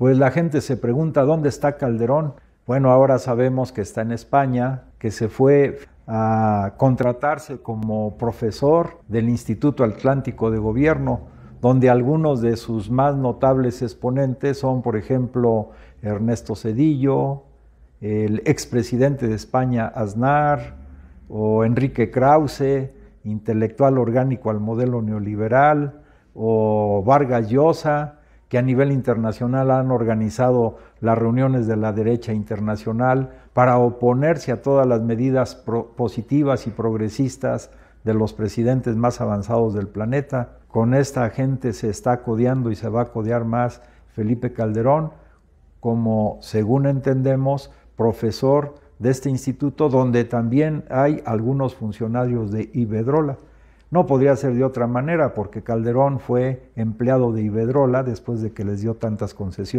Pues la gente se pregunta, ¿dónde está Calderón? Bueno, ahora sabemos que está en España, que se fue a contratarse como profesor del Instituto Atlántico de Gobierno, donde algunos de sus más notables exponentes son, por ejemplo, Ernesto Cedillo, el expresidente de España Aznar, o Enrique Krause, intelectual orgánico al modelo neoliberal, o Vargas Llosa, que a nivel internacional han organizado las reuniones de la derecha internacional para oponerse a todas las medidas positivas y progresistas de los presidentes más avanzados del planeta. Con esta gente se está codeando y se va a codear más Felipe Calderón, como según entendemos, profesor de este instituto, donde también hay algunos funcionarios de Ibedrola. No podría ser de otra manera, porque Calderón fue empleado de Ibedrola después de que les dio tantas concesiones.